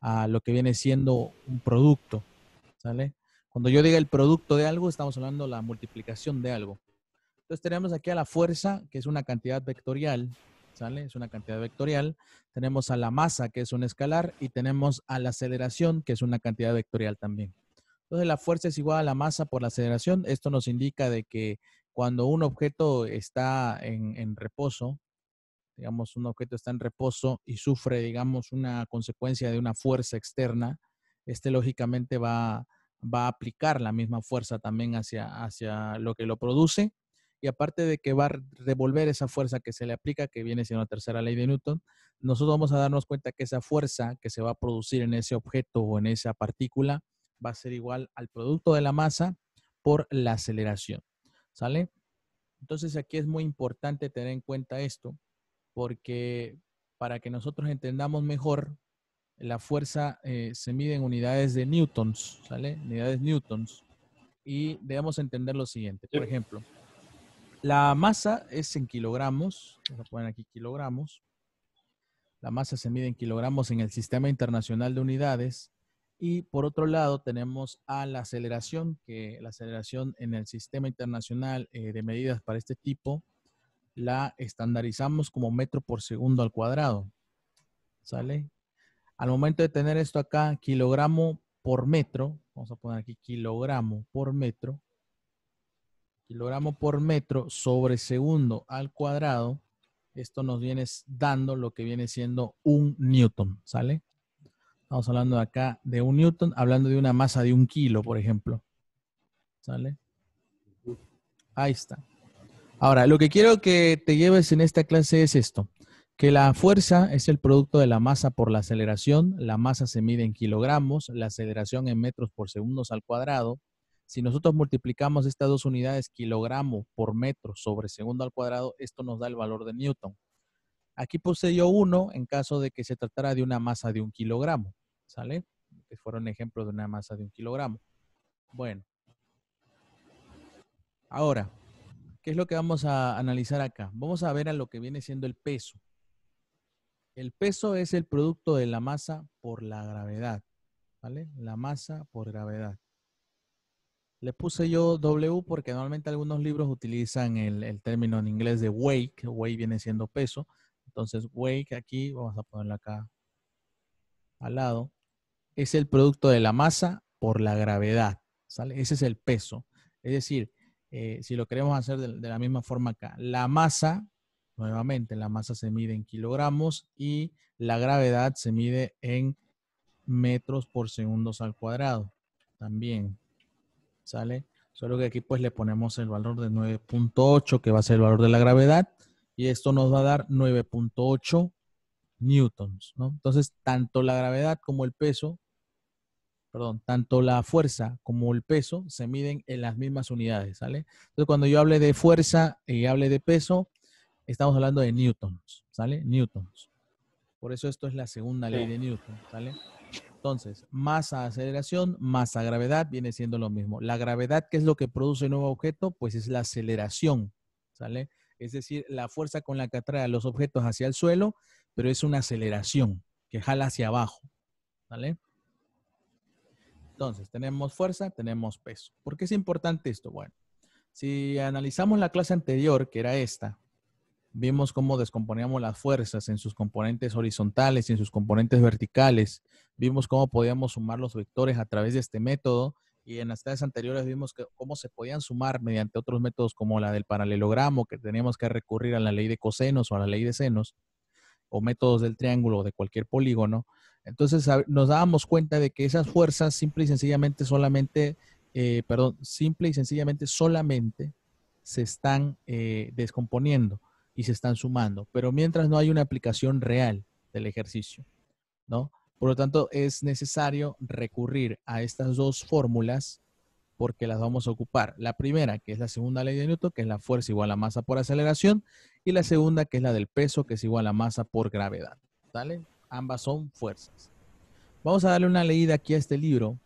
a lo que viene siendo un producto, ¿sale? Cuando yo diga el producto de algo, estamos hablando de la multiplicación de algo. Entonces tenemos aquí a la fuerza, que es una cantidad vectorial, ¿sale? Es una cantidad vectorial. Tenemos a la masa, que es un escalar, y tenemos a la aceleración, que es una cantidad vectorial también. Entonces la fuerza es igual a la masa por la aceleración. Esto nos indica de que cuando un objeto está en, en reposo, digamos, un objeto está en reposo y sufre, digamos, una consecuencia de una fuerza externa, este lógicamente va, a aplicar la misma fuerza también hacia, hacia lo que lo produce. Y aparte de que va a devolver esa fuerza que se le aplica, que viene siendo la tercera ley de Newton, nosotros vamos a darnos cuenta que esa fuerza que se va a producir en ese objeto o en esa partícula va a ser igual al producto de la masa por la aceleración. ¿Sale? Entonces aquí es muy importante tener en cuenta esto, porque para que nosotros entendamos mejor, la fuerza eh, se mide en unidades de newtons, ¿sale? Unidades newtons. Y debemos entender lo siguiente. Por ejemplo, la masa es en kilogramos, a poner aquí kilogramos. La masa se mide en kilogramos en el Sistema Internacional de Unidades. Y por otro lado tenemos a la aceleración, que la aceleración en el Sistema Internacional eh, de Medidas para este tipo la estandarizamos como metro por segundo al cuadrado. ¿Sale? Al momento de tener esto acá, kilogramo por metro, vamos a poner aquí kilogramo por metro, kilogramo por metro sobre segundo al cuadrado, esto nos viene dando lo que viene siendo un newton, ¿sale? Estamos hablando acá de un newton, hablando de una masa de un kilo, por ejemplo. ¿Sale? Ahí está. Ahora, lo que quiero que te lleves en esta clase es esto, que la fuerza es el producto de la masa por la aceleración, la masa se mide en kilogramos, la aceleración en metros por segundos al cuadrado. Si nosotros multiplicamos estas dos unidades, kilogramo por metro sobre segundo al cuadrado, esto nos da el valor de Newton. Aquí puse yo uno en caso de que se tratara de una masa de un kilogramo, ¿sale? Que fueron ejemplo de una masa de un kilogramo. Bueno. Ahora, ¿Qué es lo que vamos a analizar acá? Vamos a ver a lo que viene siendo el peso. El peso es el producto de la masa por la gravedad. ¿Vale? La masa por gravedad. Le puse yo W porque normalmente algunos libros utilizan el, término en inglés de weight, way viene siendo peso. Entonces, weight aquí, vamos a ponerlo acá al lado, es el producto de la masa por la gravedad, ¿sale? Ese es el peso. Es decir, eh, si lo queremos hacer de, la misma forma acá. La masa, nuevamente, la masa se mide en kilogramos y la gravedad se mide en metros por segundos al cuadrado. También, ¿sale? Solo que aquí pues le ponemos el valor de 9.8, que va a ser el valor de la gravedad, y esto nos va a dar 9.8 newtons, ¿no? Entonces, tanto la gravedad como el peso perdón, tanto la fuerza como el peso se miden en las mismas unidades, ¿sale? Entonces, cuando yo hable de fuerza y hable de peso, estamos hablando de newtons, ¿sale? Newtons. Por eso esto es la segunda ley de Newton, ¿sale? Entonces, masa, aceleración, masa, gravedad viene siendo lo mismo. La gravedad, ¿qué es lo que produce el nuevo objeto? Pues es la aceleración, ¿sale? Es decir, la fuerza con la que atrae a los objetos hacia el suelo, pero es una aceleración que jala hacia abajo, ¿sale? Entonces, tenemos fuerza, tenemos peso. ¿Por qué es importante esto? Bueno, si analizamos la clase anterior, que era esta, vimos cómo descomponíamos las fuerzas en sus componentes horizontales y en sus componentes verticales. Vimos cómo podíamos sumar los vectores a través de este método. Y en las clases anteriores vimos cómo se podían sumar mediante otros métodos como la del paralelogramo, que teníamos que recurrir a la ley de cosenos o a la ley de senos, o métodos del triángulo o de cualquier polígono. Entonces nos dábamos cuenta de que esas fuerzas simple y sencillamente solamente, eh, perdón, simple y sencillamente solamente se están eh, descomponiendo y se están sumando, pero mientras no hay una aplicación real del ejercicio, ¿no? Por lo tanto, es necesario recurrir a estas dos fórmulas porque las vamos a ocupar. La primera, que es la segunda ley de Newton, que es la fuerza igual a masa por aceleración, y la segunda, que es la del peso, que es igual a masa por gravedad. ¿Vale? Ambas son fuerzas. Vamos a darle una leída aquí a este libro.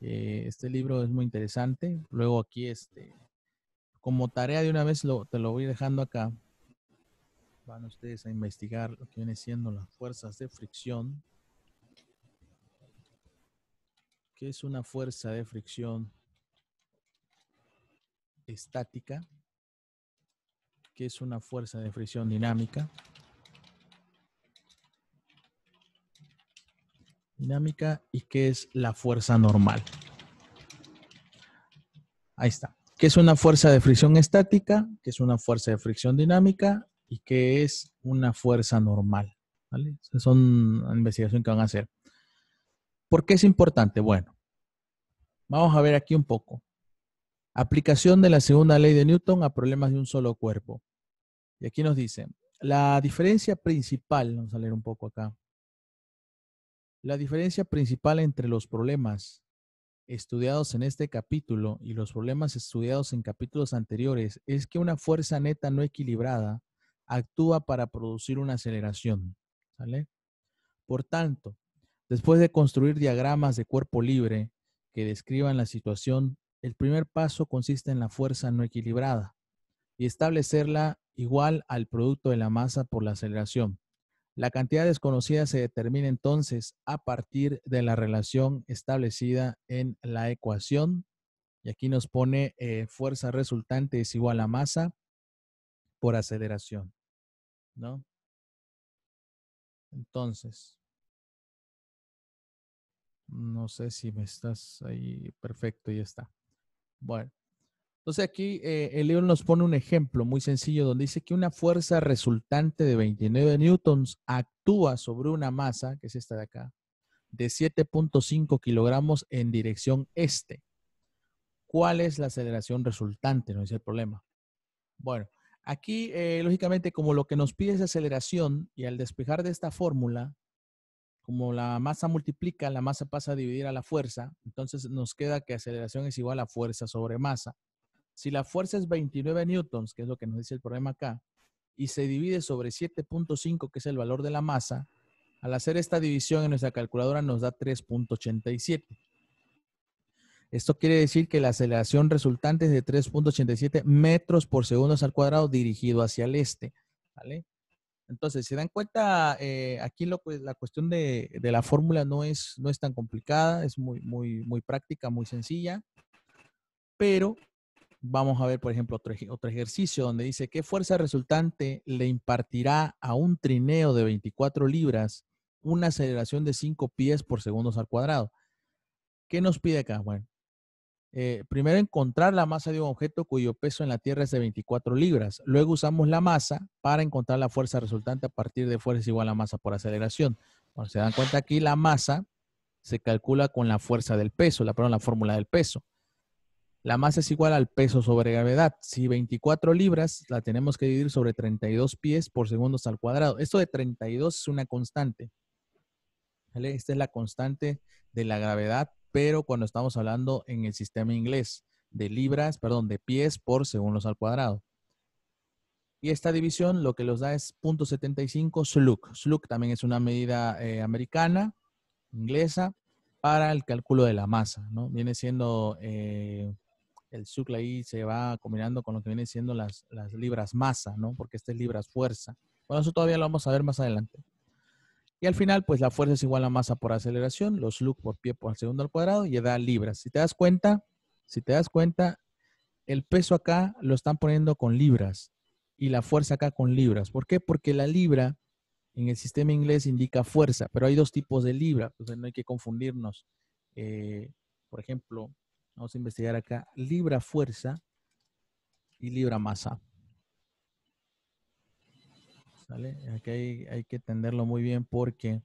Eh, este libro es muy interesante. Luego aquí, este, como tarea de una vez, te lo voy dejando acá. Van ustedes a investigar lo que viene siendo las fuerzas de fricción. ¿Qué es una fuerza de fricción estática? ¿Qué es una fuerza de fricción dinámica? dinámica y qué es la fuerza normal. Ahí está. ¿Qué es una fuerza de fricción estática? ¿Qué es una fuerza de fricción dinámica? ¿Y qué es una fuerza normal? ¿Vale? es son investigación que van a hacer. ¿Por qué es importante? Bueno, vamos a ver aquí un poco. Aplicación de la segunda ley de Newton a problemas de un solo cuerpo. Y aquí nos dice, la diferencia principal, vamos a leer un poco acá, la diferencia principal entre los problemas estudiados en este capítulo y los problemas estudiados en capítulos anteriores es que una fuerza neta no equilibrada actúa para producir una aceleración. Por tanto, después de construir diagramas de cuerpo libre que describan la situación, el primer paso consiste en la fuerza no equilibrada y establecerla igual al producto de la masa por la aceleración. La cantidad desconocida se determina entonces a partir de la relación establecida en la ecuación. Y aquí nos pone eh, fuerza resultante es igual a masa por aceleración. ¿No? Entonces, no sé si me estás ahí. Perfecto, ya está. Bueno, entonces aquí eh, el libro nos pone un ejemplo muy sencillo donde dice que una fuerza resultante de 29 newtons actúa sobre una masa, que es esta de acá, de 7.5 kilogramos en dirección este. ¿Cuál es la aceleración resultante? No es el problema. Bueno, aquí eh, lógicamente como lo que nos pide es aceleración y al despejar de esta fórmula, como la masa multiplica, la masa pasa a dividir a la fuerza, entonces nos queda que aceleración es igual a fuerza sobre masa. Si la fuerza es 29 newtons, que es lo que nos dice el problema acá, y se divide sobre 7.5, que es el valor de la masa, al hacer esta división en nuestra calculadora nos da 3.87. Esto quiere decir que la aceleración resultante es de 3.87 metros por segundo al cuadrado dirigido hacia el este. Entonces, se dan cuenta, eh, aquí la cuestión de, la fórmula no es, no es tan complicada, es muy, muy, muy práctica, muy sencilla, pero Vamos a ver, por ejemplo, otro, ejercicio donde dice, ¿qué fuerza resultante le impartirá a un trineo de 24 libras una aceleración de 5 pies por segundos al cuadrado? ¿Qué nos pide acá? Bueno, eh, primero encontrar la masa de un objeto cuyo peso en la Tierra es de 24 libras. Luego usamos la masa para encontrar la fuerza resultante a partir de fuerza igual a masa por aceleración. Bueno, se dan cuenta aquí la masa se calcula con la fuerza del peso, la, perdón, la fórmula del peso. La masa es igual al peso sobre gravedad. Si 24 libras, la tenemos que dividir sobre 32 pies por segundos al cuadrado. Esto de 32 es una constante. Esta es la constante de la gravedad, pero cuando estamos hablando en el sistema inglés de libras, perdón, de pies por segundos al cuadrado. Y esta división lo que nos da es 0.75 slug. Slug también es una medida eh, americana, inglesa, para el cálculo de la masa, ¿no? Viene siendo eh, el sucla ahí se va combinando con lo que viene siendo las, libras masa, ¿no? Porque este es libras fuerza. Bueno, eso todavía lo vamos a ver más adelante. Y al final, pues la fuerza es igual a masa por aceleración, los look por pie por segundo al cuadrado y da libras. Si te das cuenta, si te das cuenta, el peso acá lo están poniendo con libras y la fuerza acá con libras. ¿Por qué? Porque la libra en el sistema inglés indica fuerza, pero hay dos tipos de libra, entonces pues, no hay que confundirnos. Eh, por ejemplo, Vamos a investigar acá libra fuerza y libra masa. Aquí hay, que entenderlo muy bien porque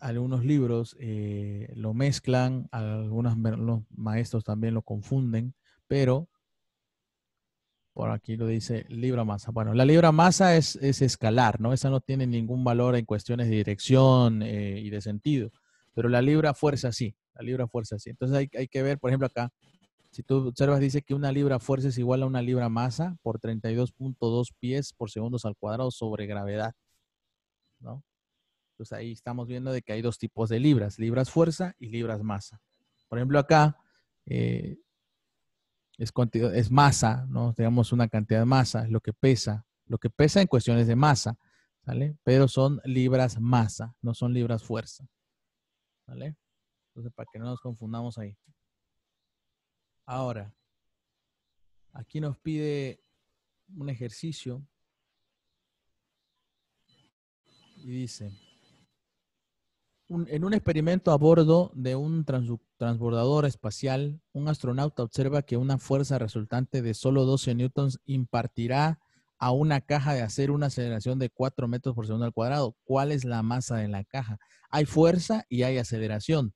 algunos libros eh, lo mezclan, algunos los maestros también lo confunden, pero por aquí lo dice libra masa. Bueno, la libra masa es, escalar, ¿no? Esa no tiene ningún valor en cuestiones de dirección eh, y de sentido, pero la libra fuerza sí la libra fuerza, sí. Entonces hay, que ver, por ejemplo, acá, si tú observas, dice que una libra fuerza es igual a una libra masa por 32.2 pies por segundos al cuadrado sobre gravedad, ¿no? Entonces ahí estamos viendo de que hay dos tipos de libras, libras fuerza y libras masa. Por ejemplo, acá eh, es, masa, ¿no? Digamos una cantidad de masa, es lo que pesa, lo que pesa en cuestiones de masa, sale. Pero son libras masa, no son libras fuerza, ¿vale? Entonces, para que no nos confundamos ahí. Ahora, aquí nos pide un ejercicio y dice, en un experimento a bordo de un transbordador espacial, un astronauta observa que una fuerza resultante de solo 12 newtons impartirá a una caja de hacer una aceleración de 4 metros por segundo al cuadrado. ¿Cuál es la masa de la caja? Hay fuerza y hay aceleración.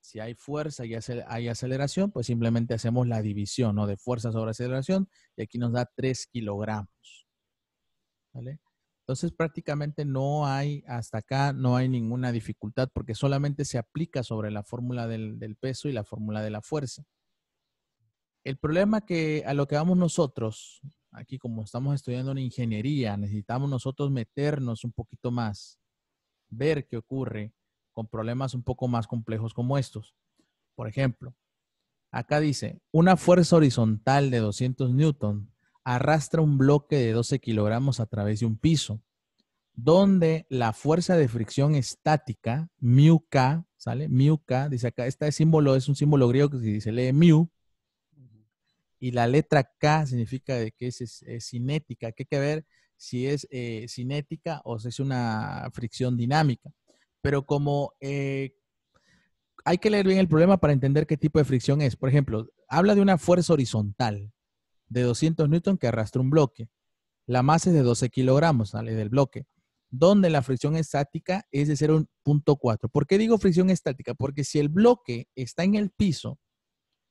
Si hay fuerza y hay aceleración, pues simplemente hacemos la división ¿no? de fuerza sobre aceleración y aquí nos da 3 kilogramos. ¿Vale? Entonces prácticamente no hay, hasta acá no hay ninguna dificultad porque solamente se aplica sobre la fórmula del, peso y la fórmula de la fuerza. El problema que a lo que vamos nosotros, aquí como estamos estudiando en ingeniería, necesitamos nosotros meternos un poquito más, ver qué ocurre con problemas un poco más complejos como estos. Por ejemplo, acá dice, una fuerza horizontal de 200 newton arrastra un bloque de 12 kilogramos a través de un piso, donde la fuerza de fricción estática, mu k, ¿sale? Mu k, dice acá, este símbolo es un símbolo griego que se lee mu, y la letra K significa que es, cinética, que hay que ver si es eh, cinética o si es una fricción dinámica pero como eh, hay que leer bien el problema para entender qué tipo de fricción es. Por ejemplo, habla de una fuerza horizontal de 200 newton que arrastra un bloque. La masa es de 12 kilogramos, sale del bloque, donde la fricción estática es de 0.4. ¿Por qué digo fricción estática? Porque si el bloque está en el piso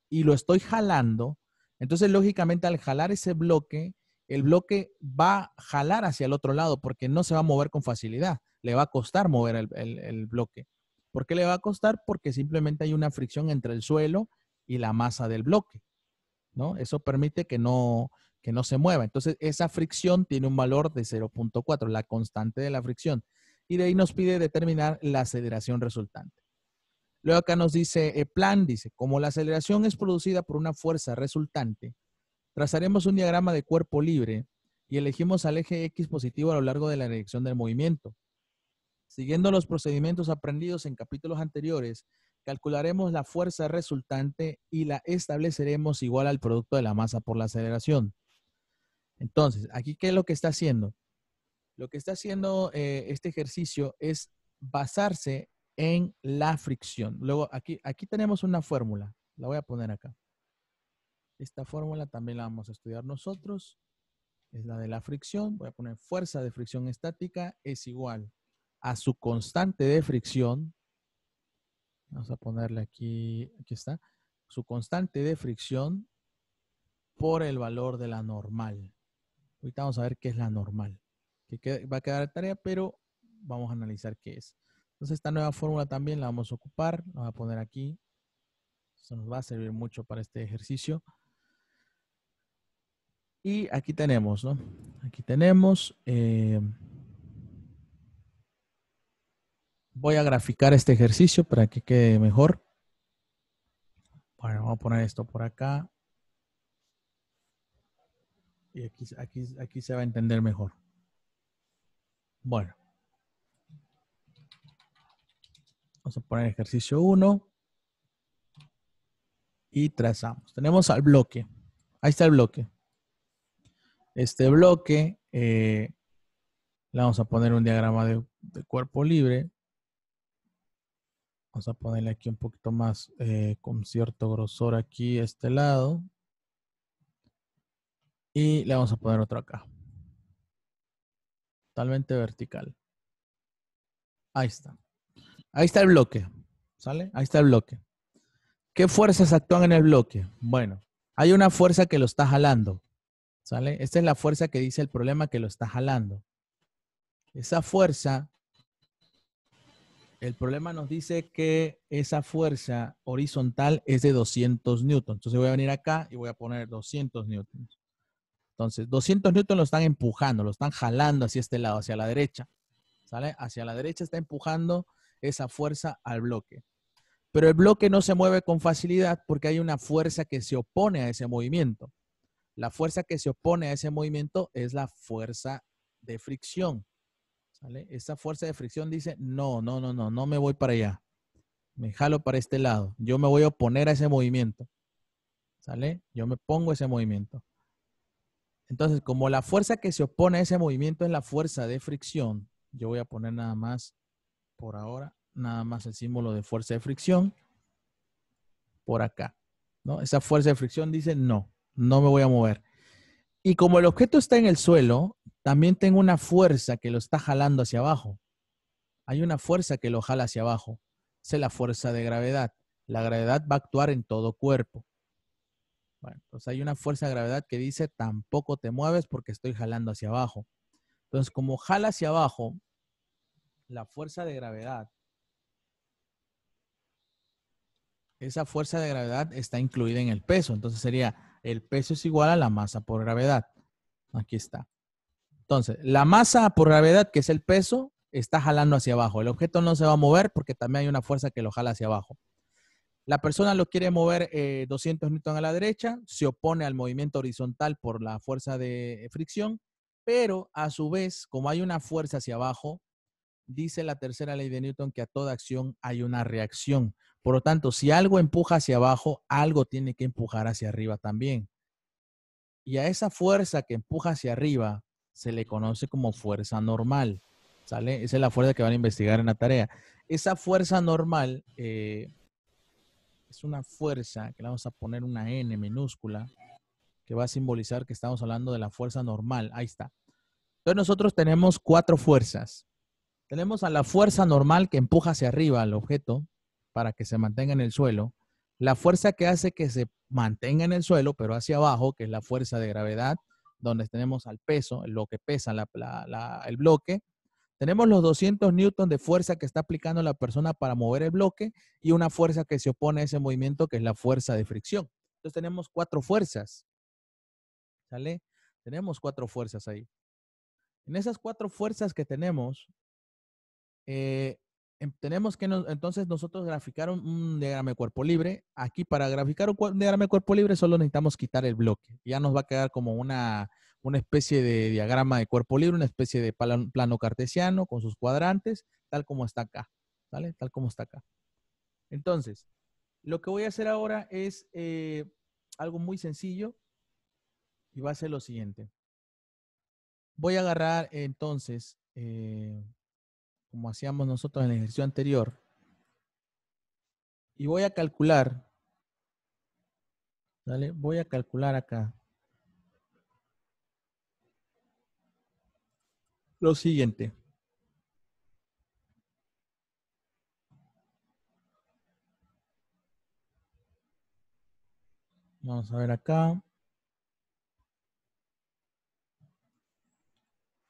y lo estoy jalando, entonces lógicamente al jalar ese bloque, el bloque va a jalar hacia el otro lado porque no se va a mover con facilidad le va a costar mover el, bloque. ¿Por qué le va a costar? Porque simplemente hay una fricción entre el suelo y la masa del bloque. ¿no? Eso permite que no, que no se mueva. Entonces, esa fricción tiene un valor de 0.4, la constante de la fricción. Y de ahí nos pide determinar la aceleración resultante. Luego acá nos dice, el eh, plan dice, como la aceleración es producida por una fuerza resultante, trazaremos un diagrama de cuerpo libre y elegimos al eje X positivo a lo largo de la dirección del movimiento. Siguiendo los procedimientos aprendidos en capítulos anteriores, calcularemos la fuerza resultante y la estableceremos igual al producto de la masa por la aceleración. Entonces, aquí, ¿qué es lo que está haciendo? Lo que está haciendo eh, este ejercicio es basarse en la fricción. Luego, aquí, aquí tenemos una fórmula. La voy a poner acá. Esta fórmula también la vamos a estudiar nosotros. Es la de la fricción. Voy a poner fuerza de fricción estática es igual a su constante de fricción, vamos a ponerle aquí, aquí está, su constante de fricción por el valor de la normal. Ahorita vamos a ver qué es la normal, que va a quedar tarea, pero vamos a analizar qué es. Entonces esta nueva fórmula también la vamos a ocupar, la voy a poner aquí. Esto nos va a servir mucho para este ejercicio. Y aquí tenemos, ¿no? Aquí tenemos eh, Voy a graficar este ejercicio para que quede mejor. Bueno, vamos a poner esto por acá. Y aquí, aquí, se va a entender mejor. Bueno. Vamos a poner ejercicio 1. Y trazamos. Tenemos al bloque. Ahí está el bloque. Este bloque, eh, le vamos a poner un diagrama de cuerpo libre. Vamos a ponerle aquí un poquito más eh, con cierto grosor aquí a este lado. Y le vamos a poner otro acá. Totalmente vertical. Ahí está. Ahí está el bloque. ¿Sale? Ahí está el bloque. ¿Qué fuerzas actúan en el bloque? Bueno, hay una fuerza que lo está jalando. ¿Sale? Esta es la fuerza que dice el problema que lo está jalando. Esa fuerza el problema nos dice que esa fuerza horizontal es de 200 newtons. Entonces voy a venir acá y voy a poner 200 newtons. Entonces, 200 newtons lo están empujando, lo están jalando hacia este lado, hacia la derecha. ¿Sale? Hacia la derecha está empujando esa fuerza al bloque. Pero el bloque no se mueve con facilidad porque hay una fuerza que se opone a ese movimiento. La fuerza que se opone a ese movimiento es la fuerza de fricción. ¿Sale? Esa fuerza de fricción dice, no, no, no, no, no me voy para allá. Me jalo para este lado. Yo me voy a oponer a ese movimiento. ¿Sale? Yo me pongo ese movimiento. Entonces, como la fuerza que se opone a ese movimiento es la fuerza de fricción, yo voy a poner nada más, por ahora, nada más el símbolo de fuerza de fricción por acá. ¿no? Esa fuerza de fricción dice, no, no me voy a mover. Y como el objeto está en el suelo, también tengo una fuerza que lo está jalando hacia abajo. Hay una fuerza que lo jala hacia abajo. Esa es la fuerza de gravedad. La gravedad va a actuar en todo cuerpo. entonces pues hay una fuerza de gravedad que dice, tampoco te mueves porque estoy jalando hacia abajo. Entonces, como jala hacia abajo, la fuerza de gravedad, esa fuerza de gravedad está incluida en el peso. Entonces sería, el peso es igual a la masa por gravedad. Aquí está. Entonces, la masa por gravedad, que es el peso, está jalando hacia abajo. El objeto no se va a mover porque también hay una fuerza que lo jala hacia abajo. La persona lo quiere mover 200 eh, newton a la derecha, se opone al movimiento horizontal por la fuerza de eh, fricción, pero a su vez, como hay una fuerza hacia abajo, dice la tercera ley de Newton que a toda acción hay una reacción. Por lo tanto, si algo empuja hacia abajo, algo tiene que empujar hacia arriba también. Y a esa fuerza que empuja hacia arriba, se le conoce como fuerza normal. ¿Sale? Esa es la fuerza que van a investigar en la tarea. Esa fuerza normal eh, es una fuerza que le vamos a poner una N minúscula que va a simbolizar que estamos hablando de la fuerza normal. Ahí está. Entonces nosotros tenemos cuatro fuerzas. Tenemos a la fuerza normal que empuja hacia arriba al objeto para que se mantenga en el suelo. La fuerza que hace que se mantenga en el suelo, pero hacia abajo, que es la fuerza de gravedad donde tenemos al peso, lo que pesa el bloque. Tenemos los 200 newtons de fuerza que está aplicando la persona para mover el bloque y una fuerza que se opone a ese movimiento, que es la fuerza de fricción. Entonces tenemos cuatro fuerzas. ¿Sale? Tenemos cuatro fuerzas ahí. En esas cuatro fuerzas que tenemos, eh, Em, tenemos que entonces nosotros graficar un, diagrama de cuerpo libre. Aquí para graficar un, diagrama de cuerpo libre solo necesitamos quitar el bloque. Ya nos va a quedar como una, especie de diagrama de cuerpo libre, una especie de plano cartesiano con sus cuadrantes, tal como está acá. ¿Vale? Tal como está acá. Entonces, lo que voy a hacer ahora es eh, algo muy sencillo y va a ser lo siguiente. Voy a agarrar entonces... Eh, como hacíamos nosotros en el ejercicio anterior, y voy a calcular, Voy a calcular acá. Lo siguiente. Vamos a ver acá.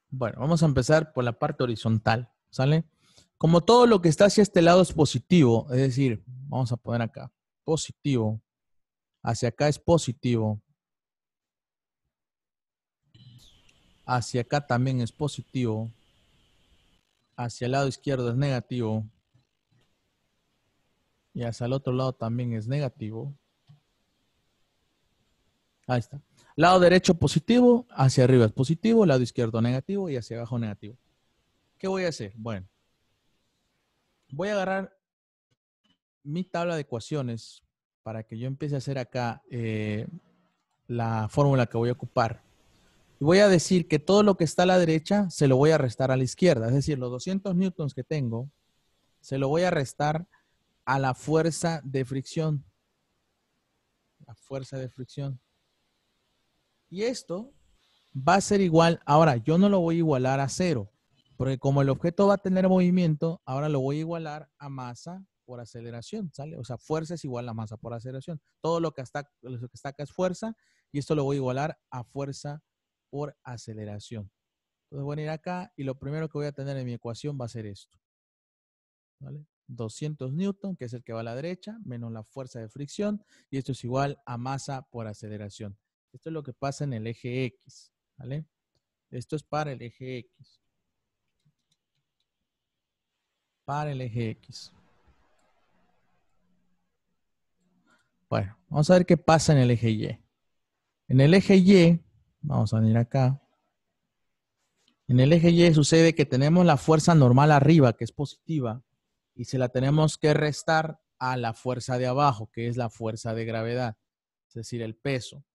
Bueno, vamos a empezar por la parte horizontal. ¿Sale? Como todo lo que está hacia este lado es positivo, es decir, vamos a poner acá, positivo, hacia acá es positivo, hacia acá también es positivo, hacia el lado izquierdo es negativo y hacia el otro lado también es negativo. Ahí está. Lado derecho positivo, hacia arriba es positivo, lado izquierdo negativo y hacia abajo negativo. ¿Qué voy a hacer? Bueno, voy a agarrar mi tabla de ecuaciones para que yo empiece a hacer acá eh, la fórmula que voy a ocupar. Y voy a decir que todo lo que está a la derecha se lo voy a restar a la izquierda. Es decir, los 200 newtons que tengo, se lo voy a restar a la fuerza de fricción. La fuerza de fricción. Y esto va a ser igual, ahora yo no lo voy a igualar a cero. Porque como el objeto va a tener movimiento, ahora lo voy a igualar a masa por aceleración, ¿sale? O sea, fuerza es igual a masa por aceleración. Todo lo que está, lo que está acá es fuerza y esto lo voy a igualar a fuerza por aceleración. Entonces voy a ir acá y lo primero que voy a tener en mi ecuación va a ser esto. ¿Vale? 200 newton, que es el que va a la derecha, menos la fuerza de fricción, y esto es igual a masa por aceleración. Esto es lo que pasa en el eje X, ¿vale? Esto es para el eje X para el eje X. Bueno, vamos a ver qué pasa en el eje Y. En el eje Y, vamos a venir acá. En el eje Y sucede que tenemos la fuerza normal arriba, que es positiva, y se la tenemos que restar a la fuerza de abajo, que es la fuerza de gravedad, es decir, el peso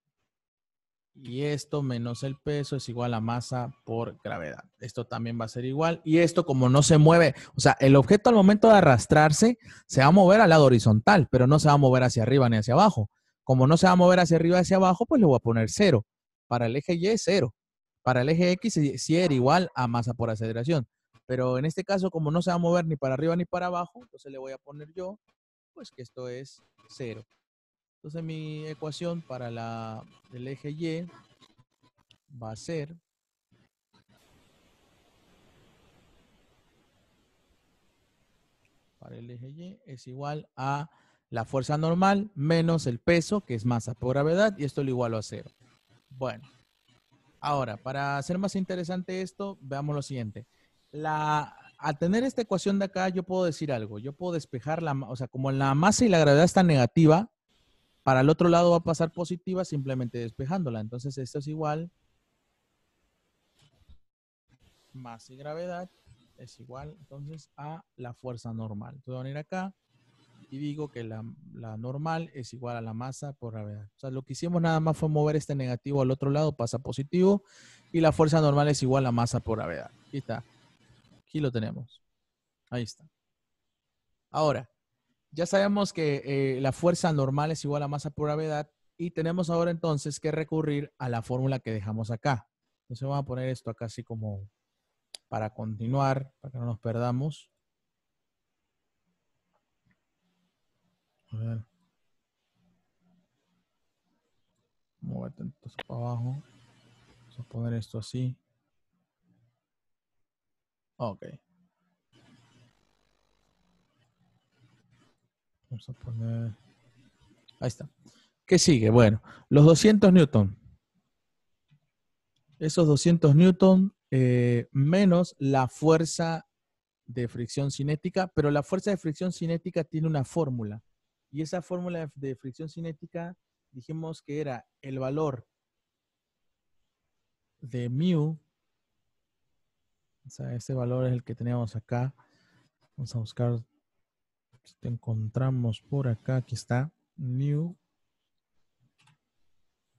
y esto menos el peso es igual a masa por gravedad. Esto también va a ser igual y esto como no se mueve, o sea, el objeto al momento de arrastrarse se va a mover al lado horizontal, pero no se va a mover hacia arriba ni hacia abajo. Como no se va a mover hacia arriba ni hacia abajo, pues le voy a poner cero. Para el eje Y cero. Para el eje X sí era igual a masa por aceleración. Pero en este caso, como no se va a mover ni para arriba ni para abajo, entonces le voy a poner yo, pues que esto es cero. Entonces mi ecuación para la, el eje Y va a ser para el eje Y es igual a la fuerza normal menos el peso, que es masa por gravedad, y esto lo igualo a cero. Bueno, ahora, para hacer más interesante esto, veamos lo siguiente. La, al tener esta ecuación de acá, yo puedo decir algo. Yo puedo despejar la, o sea, como la masa y la gravedad están negativa, para el otro lado va a pasar positiva simplemente despejándola. Entonces esto es igual. Masa y gravedad es igual entonces a la fuerza normal. Entonces voy a venir acá y digo que la, normal es igual a la masa por gravedad. O sea, lo que hicimos nada más fue mover este negativo al otro lado, pasa positivo, y la fuerza normal es igual a masa por gravedad. Aquí está. Aquí lo tenemos. Ahí está. Ahora, ya sabemos que eh, la fuerza normal es igual a masa por gravedad y tenemos ahora entonces que recurrir a la fórmula que dejamos acá. Entonces vamos a poner esto acá así como para continuar, para que no nos perdamos. A ver. Vamos entonces para abajo. Vamos a poner esto así. Ok. Vamos a poner... Ahí está. ¿Qué sigue? Bueno, los 200 newton. Esos 200 newton eh, menos la fuerza de fricción cinética, pero la fuerza de fricción cinética tiene una fórmula. Y esa fórmula de fricción cinética dijimos que era el valor de mu. O sea, ese valor es el que teníamos acá. Vamos a buscar pues, te encontramos por acá. Aquí está. New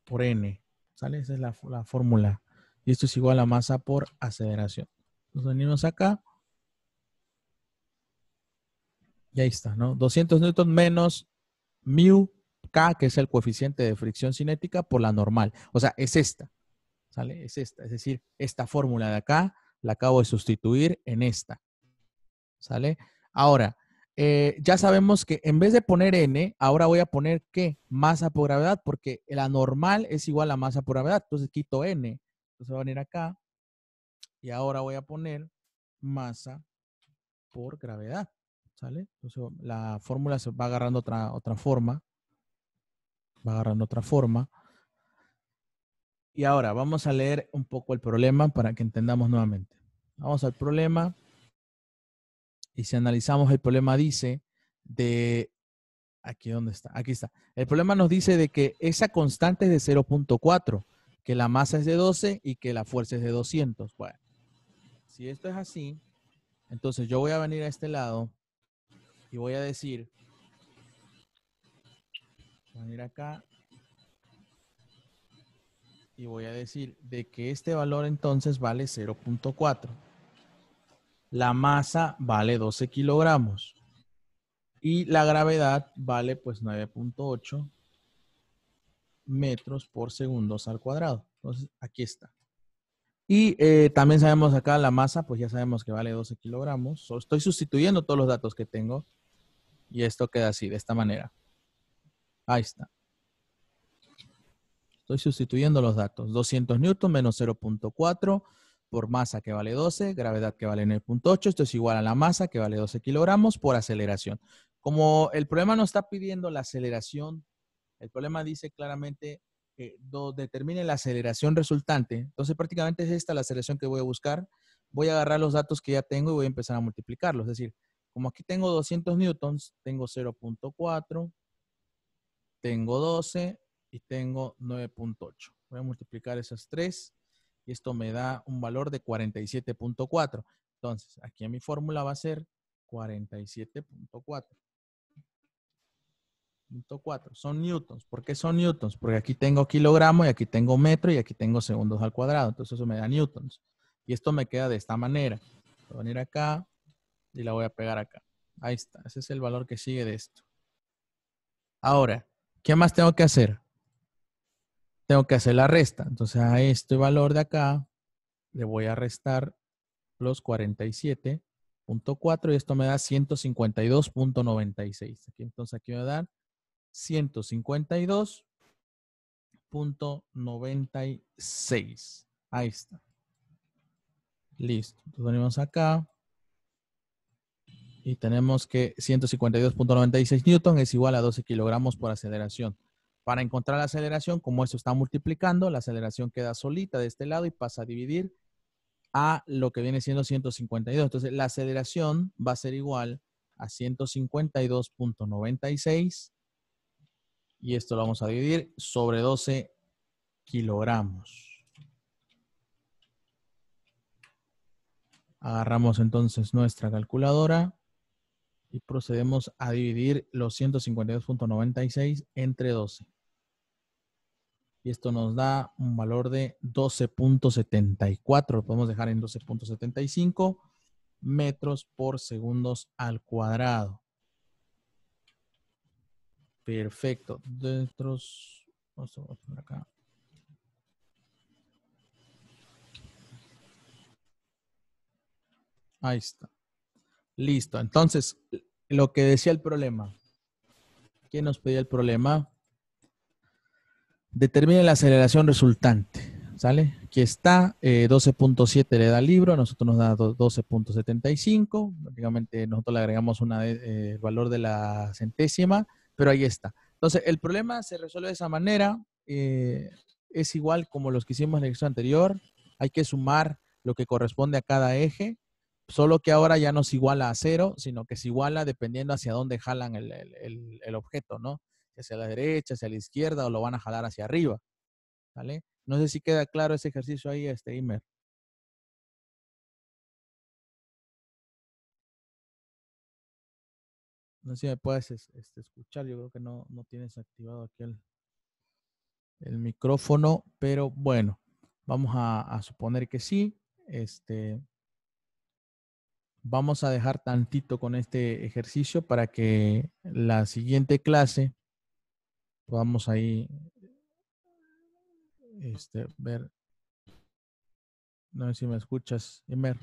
por N. ¿Sale? Esa es la, fórmula. Y esto es igual a masa por aceleración. Entonces venimos acá. Y ahí está, ¿no? 200 N menos mu K, que es el coeficiente de fricción cinética, por la normal. O sea, es esta. ¿Sale? Es esta. Es decir, esta fórmula de acá la acabo de sustituir en esta. ¿Sale? Ahora, eh, ya sabemos que en vez de poner N, ahora voy a poner ¿qué? Masa por gravedad, porque la normal es igual a masa por gravedad. Entonces quito N. Entonces va a venir acá. Y ahora voy a poner masa por gravedad. ¿Sale? Entonces la fórmula se va agarrando otra, otra forma. Va agarrando otra forma. Y ahora vamos a leer un poco el problema para que entendamos nuevamente. Vamos al problema. Y si analizamos el problema dice de, aquí dónde está, aquí está. El problema nos dice de que esa constante es de 0.4, que la masa es de 12 y que la fuerza es de 200. Bueno, si esto es así, entonces yo voy a venir a este lado y voy a decir, venir acá y voy a decir de que este valor entonces vale 0.4. La masa vale 12 kilogramos y la gravedad vale pues 9.8 metros por segundos al cuadrado. Entonces, aquí está. Y eh, también sabemos acá la masa, pues ya sabemos que vale 12 kilogramos. estoy sustituyendo todos los datos que tengo y esto queda así, de esta manera. Ahí está. Estoy sustituyendo los datos. 200 newton menos 0.4 por masa que vale 12, gravedad que vale 9.8, esto es igual a la masa que vale 12 kilogramos por aceleración. Como el problema no está pidiendo la aceleración, el problema dice claramente que determine la aceleración resultante. Entonces prácticamente es esta la aceleración que voy a buscar. Voy a agarrar los datos que ya tengo y voy a empezar a multiplicarlos. Es decir, como aquí tengo 200 newtons, tengo 0.4, tengo 12 y tengo 9.8. Voy a multiplicar esas tres y esto me da un valor de 47.4. Entonces, aquí en mi fórmula va a ser 47.4. Son newtons. ¿Por qué son newtons? Porque aquí tengo kilogramo y aquí tengo metro y aquí tengo segundos al cuadrado. Entonces eso me da newtons. Y esto me queda de esta manera. Voy a venir acá y la voy a pegar acá. Ahí está. Ese es el valor que sigue de esto. Ahora, ¿qué más tengo que hacer? tengo que hacer la resta. Entonces a este valor de acá le voy a restar los 47.4 y esto me da 152.96. Entonces aquí va a dar 152.96. Ahí está. Listo. Entonces venimos acá. Y tenemos que 152.96 newton es igual a 12 kilogramos por aceleración para encontrar la aceleración, como esto está multiplicando, la aceleración queda solita de este lado y pasa a dividir a lo que viene siendo 152. Entonces, la aceleración va a ser igual a 152.96 y esto lo vamos a dividir sobre 12 kilogramos. Agarramos entonces nuestra calculadora y procedemos a dividir los 152.96 entre 12 y esto nos da un valor de 12.74, lo podemos dejar en 12.75 metros por segundos al cuadrado. Perfecto. Dentros, vamos a poner acá. Ahí está. Listo. Entonces, lo que decía el problema. ¿Quién nos pedía el problema? Determine la aceleración resultante. ¿Sale? Aquí está, 12.7 eh, le da libro, nosotros nos da 12.75, prácticamente nosotros le agregamos una, eh, el valor de la centésima, pero ahí está. Entonces, el problema se resuelve de esa manera, eh, es igual como los que hicimos en el ejercicio anterior, hay que sumar lo que corresponde a cada eje, solo que ahora ya no se iguala a cero, sino que se iguala dependiendo hacia dónde jalan el, el objeto, ¿no? hacia la derecha, hacia la izquierda o lo van a jalar hacia arriba. ¿Vale? No sé si queda claro ese ejercicio ahí, este Imer. No sé si me puedes este, escuchar, yo creo que no, no tienes activado aquí el, micrófono, pero bueno, vamos a, suponer que sí. Este, vamos a dejar tantito con este ejercicio para que la siguiente clase podamos ahí este, ver. No sé si me escuchas, Imer.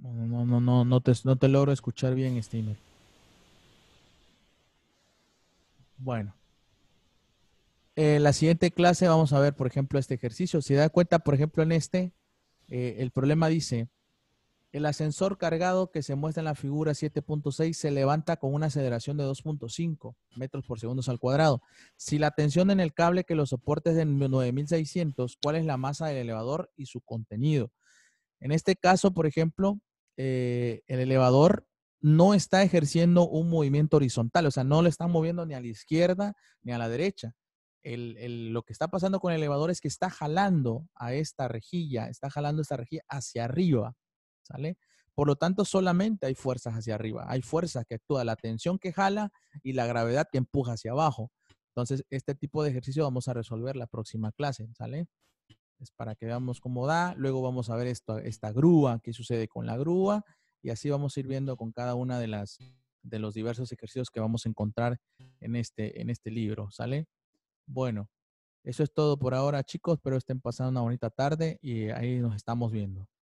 No, no, no, no te, no te logro escuchar bien, Steamer. Bueno. la siguiente clase vamos a ver, por ejemplo, este ejercicio. Si da cuenta, por ejemplo, en este, eh, el problema dice, el ascensor cargado que se muestra en la figura 7.6 se levanta con una aceleración de 2.5 metros por segundo al cuadrado. Si la tensión en el cable que lo soporta es de 9600, ¿cuál es la masa del elevador y su contenido? En este caso, por ejemplo, eh, el elevador no está ejerciendo un movimiento horizontal, o sea, no lo está moviendo ni a la izquierda ni a la derecha. lo que está pasando con el elevador es que está jalando a esta rejilla, está jalando esta rejilla hacia arriba. ¿sale? Por lo tanto, solamente hay fuerzas hacia arriba, hay fuerzas que actúan, la tensión que jala y la gravedad que empuja hacia abajo. Entonces, este tipo de ejercicio vamos a resolver la próxima clase, ¿sale? Es para que veamos cómo da, luego vamos a ver esto, esta grúa, qué sucede con la grúa, y así vamos a ir viendo con cada una de las de los diversos ejercicios que vamos a encontrar en este, en este libro, ¿sale? Bueno, eso es todo por ahora, chicos. Espero estén pasando una bonita tarde y ahí nos estamos viendo.